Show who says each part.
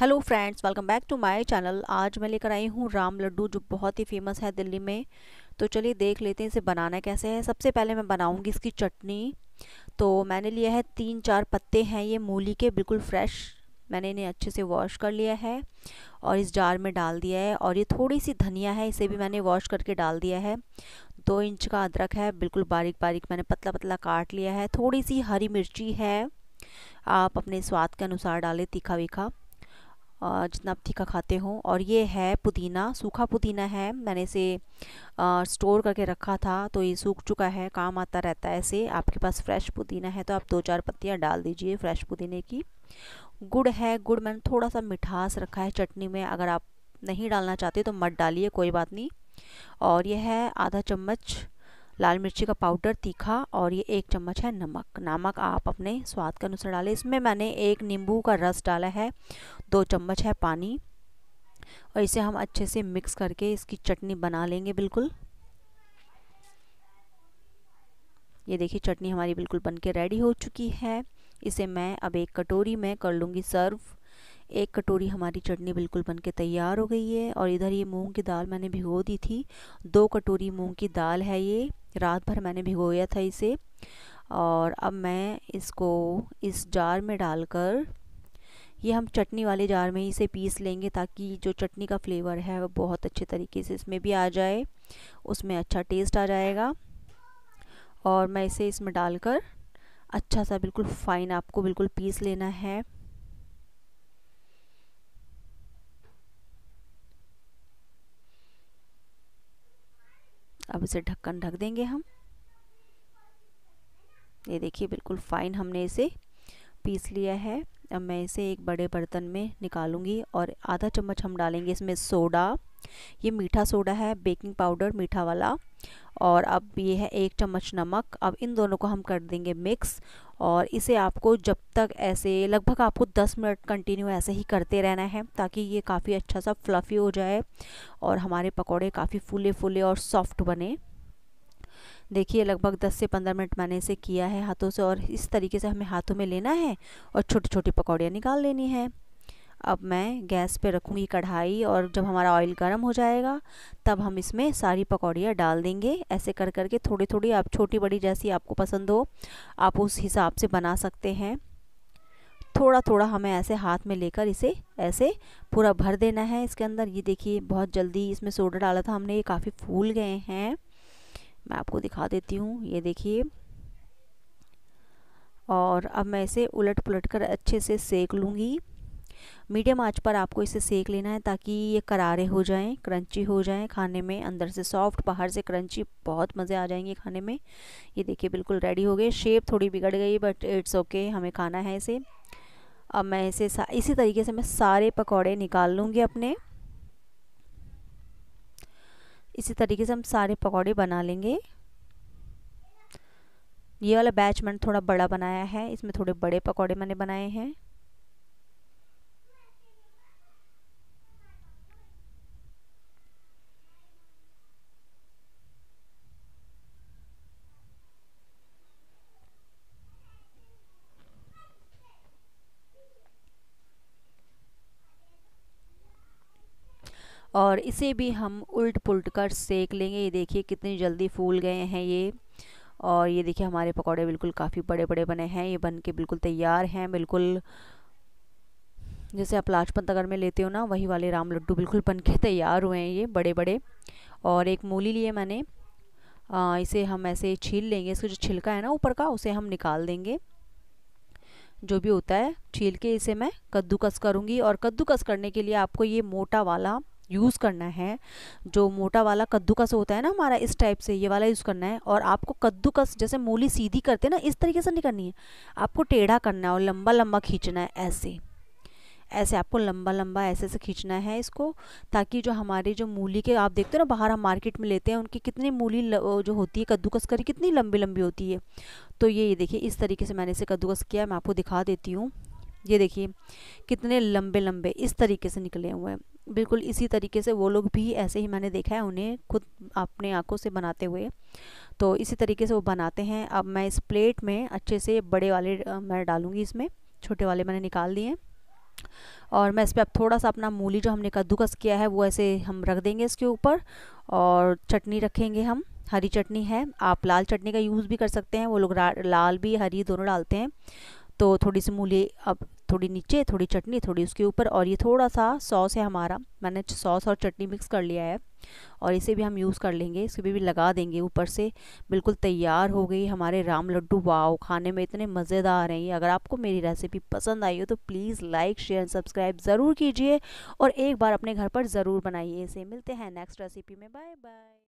Speaker 1: hello friends welcome back to my channel आज मैं लेकर आई हूँ राम लड्डू जो बहुत ही फेमस है दिल्ली में तो चलिए देख लेते हैं इसे बनाना कैसे है सबसे पहले मैं बनाऊँगी इसकी चटनी तो मैंने लिया है तीन चार पत्ते हैं ये मूली के बिल्कुल फ्रेश मैंने इन्हें अच्छे से वॉश कर लिया है और इस जार में डाल दिया है और ये थोड़ी सी धनिया है इसे भी मैंने वॉश करके डाल दिया है दो इंच का अदरक है बिल्कुल बारीक बारीक मैंने पतला पतला काट लिया है थोड़ी सी हरी मिर्ची है आप अपने स्वाद के अनुसार डालें तीखा वीखा जितना आप तीखा खाते हो और ये है पुदीना सूखा पुदीना है मैंने इसे स्टोर करके रखा था तो ये सूख चुका है काम आता रहता है इसे आपके पास फ्रेश पुदीना है तो आप दो चार पत्तियाँ डाल दीजिए फ्रेश पुदीने की गुड़ है गुड़ मैंने थोड़ा सा मिठास रखा है चटनी में अगर आप नहीं डालना चाहते तो मत डालिए कोई बात नहीं और यह है आधा चम्मच लाल मिर्ची का पाउडर तीखा और ये एक चम्मच है नमक नमक आप अपने स्वाद के अनुसार डालें इसमें मैंने एक नींबू का रस डाला है दो चम्मच है पानी और इसे हम अच्छे से मिक्स करके इसकी चटनी बना लेंगे बिल्कुल ये देखिए चटनी हमारी बिल्कुल बनके रेडी हो चुकी है इसे मैं अब एक कटोरी में कर लूँगी सर्व एक कटोरी हमारी चटनी बिल्कुल बनके तैयार हो गई है और इधर ये मूंग की दाल मैंने भिगो दी थी दो कटोरी मूंग की दाल है ये रात भर मैंने भिगोया था इसे और अब मैं इसको इस जार में डालकर ये हम चटनी वाले जार में ही इसे पीस लेंगे ताकि जो चटनी का फ्लेवर है वो बहुत अच्छे तरीके से इसमें भी आ जाए उसमें अच्छा टेस्ट आ जाएगा और मैं इसे इसमें डालकर अच्छा सा बिल्कुल फ़ाइन आपको बिल्कुल पीस लेना है इसे ढक्कन ढक देंगे हम ये देखिए बिल्कुल फाइन हमने इसे पीस लिया है अब मैं इसे एक बड़े बर्तन में निकालूंगी और आधा चम्मच हम डालेंगे इसमें सोडा ये मीठा सोडा है बेकिंग पाउडर मीठा वाला और अब ये है एक चम्मच नमक अब इन दोनों को हम कर देंगे मिक्स और इसे आपको जब तक ऐसे लगभग आपको 10 मिनट कंटिन्यू ऐसे ही करते रहना है ताकि ये काफ़ी अच्छा सा फ्लफ़ी हो जाए और हमारे पकौड़े काफ़ी फूले फूले और सॉफ्ट बने देखिए लगभग 10 से 15 मिनट मैंने इसे किया है हाथों से और इस तरीके से हमें हाथों में लेना है और छोटी छोटी पकौड़ियाँ निकाल लेनी है अब मैं गैस पे रखूँगी कढ़ाई और जब हमारा ऑयल गर्म हो जाएगा तब हम इसमें सारी पकौड़ियाँ डाल देंगे ऐसे कर कर के थोड़ी थोड़ी आप छोटी बड़ी जैसी आपको पसंद हो आप उस हिसाब से बना सकते हैं थोड़ा थोड़ा हमें ऐसे हाथ में लेकर इसे ऐसे पूरा भर देना है इसके अंदर ये देखिए बहुत जल्दी इसमें सोडा डाला था हमने ये काफ़ी फूल गए हैं मैं आपको दिखा देती हूँ ये देखिए और अब मैं इसे उलट पुलट कर अच्छे से सेक लूँगी मीडियम आंच पर आपको इसे सेक लेना है ताकि ये करारे हो जाएं क्रंची हो जाएं खाने में अंदर से सॉफ्ट बाहर से क्रंची बहुत मज़े आ जाएंगे खाने में ये देखिए बिल्कुल रेडी हो गए शेप थोड़ी बिगड़ गई बट इट्स ओके हमें खाना है इसे अब मैं इसे इसी तरीके से मैं सारे पकौड़े निकाल लूँगी अपने इसी तरीके से हम सारे पकौड़े बना लेंगे ये वाला बैच मैंने थोड़ा बड़ा बनाया है इसमें थोड़े बड़े पकौड़े मैंने बनाए हैं और इसे भी हम उल्ट पुलट कर सेक लेंगे ये देखिए कितनी जल्दी फूल गए हैं ये और ये देखिए हमारे पकौड़े बिल्कुल काफ़ी बड़े बड़े बने हैं ये बन के बिल्कुल तैयार हैं बिल्कुल जैसे आप लाजपत नगर में लेते हो ना वही वाले राम लड्डू बिल्कुल बन के तैयार हुए हैं ये बड़े बड़े और एक मूली लिए मैंने आ, इसे हम ऐसे छील लेंगे इसका जो छिलका है ना ऊपर का उसे हम निकाल देंगे जो भी होता है छील के इसे मैं कद्दूकस करूँगी और कद्दूकस करने के लिए आपको ये मोटा वाला यूज़ करना है जो मोटा वाला कद्दूकस होता है ना हमारा इस टाइप से ये वाला यूज़ करना है और आपको कद्दूकस जैसे मूली सीधी करते हैं ना इस तरीके से नहीं करनी है आपको टेढ़ा करना है और लंबा लंबा खींचना है ऐसे ऐसे आपको लंबा लंबा ऐसे से खींचना है इसको ताकि जो हमारी जो मूली के आप देखते हो ना बाहर हम मार्केट में लेते हैं उनकी कितनी मूली जो होती है कद्दूकस करी कितनी लंबी लंबी होती है तो ये देखिए इस तरीके से मैंने इसे कद्दूकस किया मैं आपको दिखा देती हूँ ये देखिए कितने लंबे लंबे इस तरीके से निकले हुए हैं बिल्कुल इसी तरीके से वो लोग भी ऐसे ही मैंने देखा है उन्हें खुद अपने आँखों से बनाते हुए तो इसी तरीके से वो बनाते हैं अब मैं इस प्लेट में अच्छे से बड़े वाले मैं डालूँगी इसमें छोटे वाले मैंने निकाल दिए और मैं इस पर अब थोड़ा सा अपना मूली जो हमने कद्दूकस किया है वो ऐसे हम रख देंगे इसके ऊपर और चटनी रखेंगे हम हरी चटनी है आप लाल चटनी का यूज़ भी कर सकते हैं वो लोग लाल भी हरी दोनों डालते हैं तो थोड़ी सी मूली अब थोड़ी नीचे थोड़ी चटनी थोड़ी उसके ऊपर और ये थोड़ा सा सॉस है हमारा मैंने सॉस और चटनी मिक्स कर लिया है और इसे भी हम यूज़ कर लेंगे इसे भी, भी लगा देंगे ऊपर से बिल्कुल तैयार हो गई हमारे राम लड्डू वाव खाने में इतने मज़ेदार हैं ये अगर आपको मेरी रेसिपी पसंद आई हो तो please like share and subscribe ज़रूर कीजिए और एक बार अपने घर पर ज़रूर बनाइए इसे मिलते हैं नेक्स्ट रेसिपी में बाय बाय